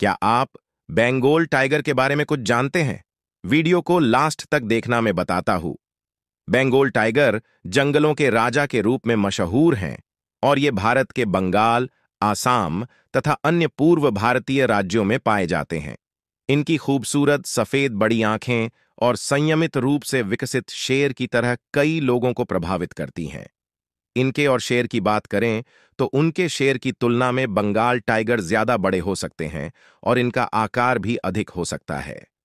क्या आप बेंगोल टाइगर के बारे में कुछ जानते हैं वीडियो को लास्ट तक देखना मैं बताता हूं बेंगोल टाइगर जंगलों के राजा के रूप में मशहूर हैं और ये भारत के बंगाल आसाम तथा अन्य पूर्व भारतीय राज्यों में पाए जाते हैं इनकी खूबसूरत सफ़ेद बड़ी आंखें और संयमित रूप से विकसित शेर की तरह कई लोगों को प्रभावित करती हैं इनके और शेर की बात करें तो उनके शेर की तुलना में बंगाल टाइगर ज्यादा बड़े हो सकते हैं और इनका आकार भी अधिक हो सकता है